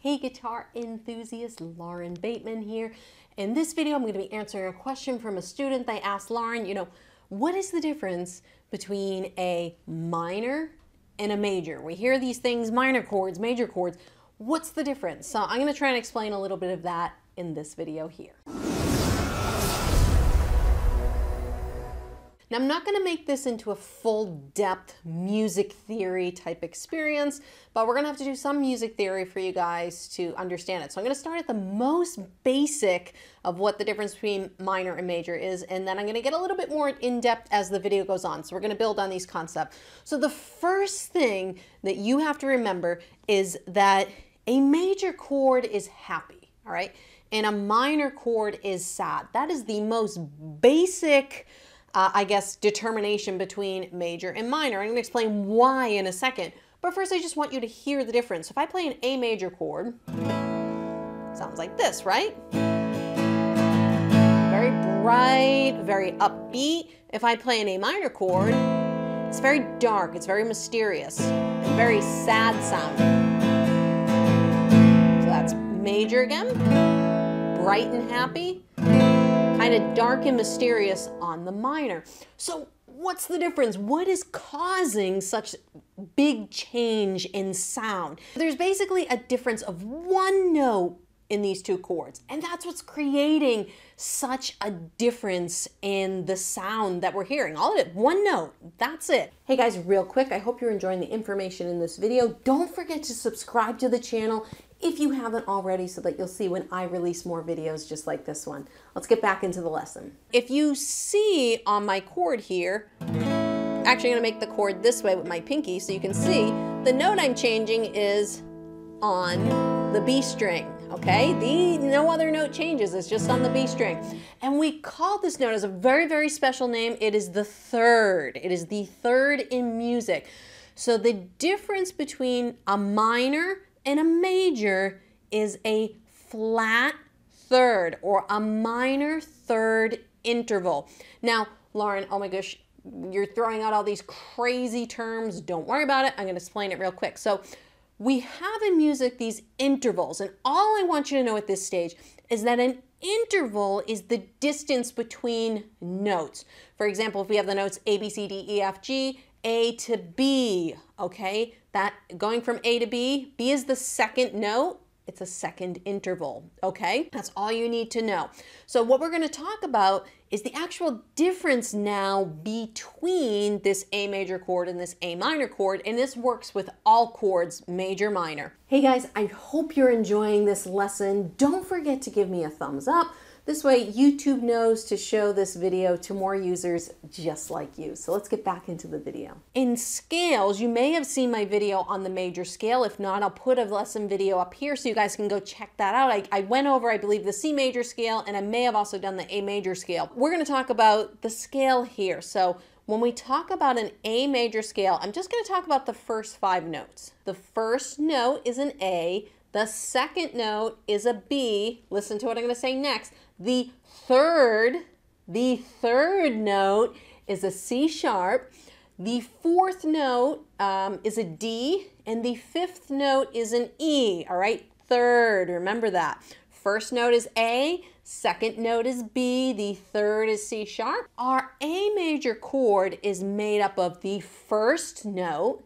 Hey guitar enthusiast, Lauren Bateman here. In this video, I'm gonna be answering a question from a student. They asked Lauren, you know, what is the difference between a minor and a major? We hear these things, minor chords, major chords. What's the difference? So I'm gonna try and explain a little bit of that in this video here. Now, I'm not gonna make this into a full depth music theory type experience, but we're gonna have to do some music theory for you guys to understand it. So I'm gonna start at the most basic of what the difference between minor and major is, and then I'm gonna get a little bit more in depth as the video goes on. So we're gonna build on these concepts. So the first thing that you have to remember is that a major chord is happy, all right? And a minor chord is sad. That is the most basic uh, I guess, determination between major and minor. I'm going to explain why in a second, but first I just want you to hear the difference. If I play an A major chord, sounds like this, right? Very bright, very upbeat. If I play an A minor chord, it's very dark, it's very mysterious, and very sad sounding. So that's major again, bright and happy, kind of dark and mysterious on the minor. So what's the difference? What is causing such big change in sound? There's basically a difference of one note in these two chords. And that's what's creating such a difference in the sound that we're hearing. All of it, one note, that's it. Hey guys, real quick, I hope you're enjoying the information in this video. Don't forget to subscribe to the channel if you haven't already so that you'll see when I release more videos just like this one. Let's get back into the lesson. If you see on my chord here, actually gonna make the chord this way with my pinky so you can see the note I'm changing is on the B string, okay? The, no other note changes, it's just on the B string. And we call this note as a very, very special name. It is the third. It is the third in music. So the difference between a minor and a major is a flat third or a minor third interval. Now, Lauren, oh my gosh, you're throwing out all these crazy terms. Don't worry about it. I'm going to explain it real quick. So we have in music these intervals. And all I want you to know at this stage is that an interval is the distance between notes. For example, if we have the notes A, B, C, D, E, F, G, a to B, okay? That going from A to B, B is the second note. It's a second interval, okay? That's all you need to know. So what we're gonna talk about is the actual difference now between this A major chord and this A minor chord, and this works with all chords, major, minor. Hey guys, I hope you're enjoying this lesson. Don't forget to give me a thumbs up, this way YouTube knows to show this video to more users just like you. So let's get back into the video. In scales, you may have seen my video on the major scale. If not, I'll put a lesson video up here so you guys can go check that out. I, I went over, I believe, the C major scale and I may have also done the A major scale. We're gonna talk about the scale here. So when we talk about an A major scale, I'm just gonna talk about the first five notes. The first note is an A, the second note is a B. Listen to what I'm going to say next. The third, the third note is a C sharp. The fourth note um, is a D, and the fifth note is an E, all right? Third, remember that. First note is A, second note is B, the third is C sharp. Our A major chord is made up of the first note,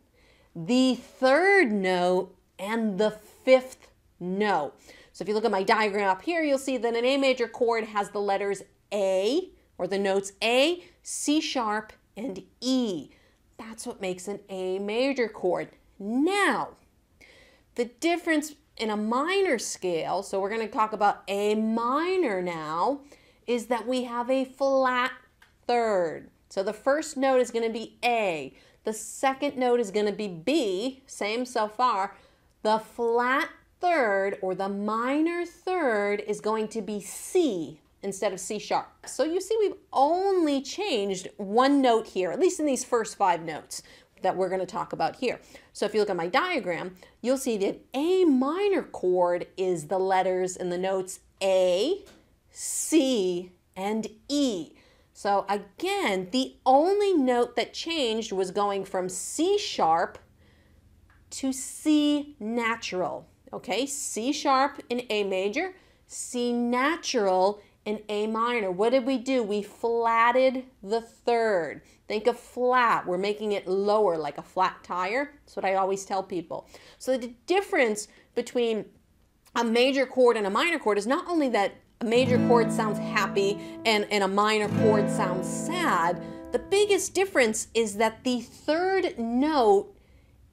the third note, and the fifth no. So if you look at my diagram up here, you'll see that an A major chord has the letters A, or the notes A, C sharp, and E. That's what makes an A major chord. Now, the difference in a minor scale, so we're going to talk about A minor now, is that we have a flat third. So the first note is going to be A. The second note is going to be B, same so far, the flat third or the minor third is going to be C instead of C sharp. So you see we've only changed one note here, at least in these first five notes that we're going to talk about here. So if you look at my diagram, you'll see that A minor chord is the letters in the notes A, C, and E. So again, the only note that changed was going from C sharp to C natural. Okay, C sharp in A major, C natural in A minor. What did we do? We flatted the third. Think of flat. We're making it lower like a flat tire. That's what I always tell people. So the difference between a major chord and a minor chord is not only that a major chord sounds happy and, and a minor chord sounds sad, the biggest difference is that the third note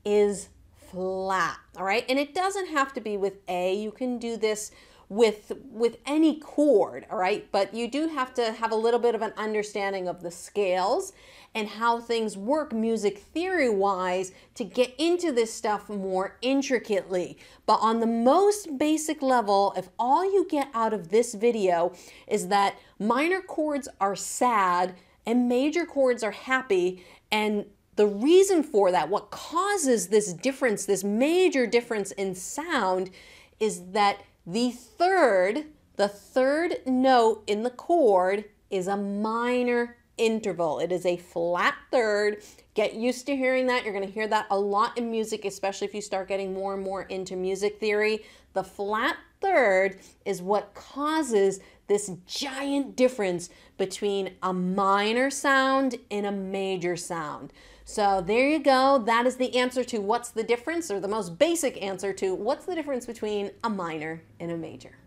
is flat, all right? And it doesn't have to be with A. You can do this with, with any chord, all right? But you do have to have a little bit of an understanding of the scales and how things work music theory-wise to get into this stuff more intricately. But on the most basic level, if all you get out of this video is that minor chords are sad and major chords are happy and the reason for that, what causes this difference, this major difference in sound, is that the third, the third note in the chord is a minor interval. It is a flat third. Get used to hearing that. You're going to hear that a lot in music, especially if you start getting more and more into music theory. The flat third is what causes this giant difference between a minor sound and a major sound. So there you go. That is the answer to what's the difference, or the most basic answer to what's the difference between a minor and a major.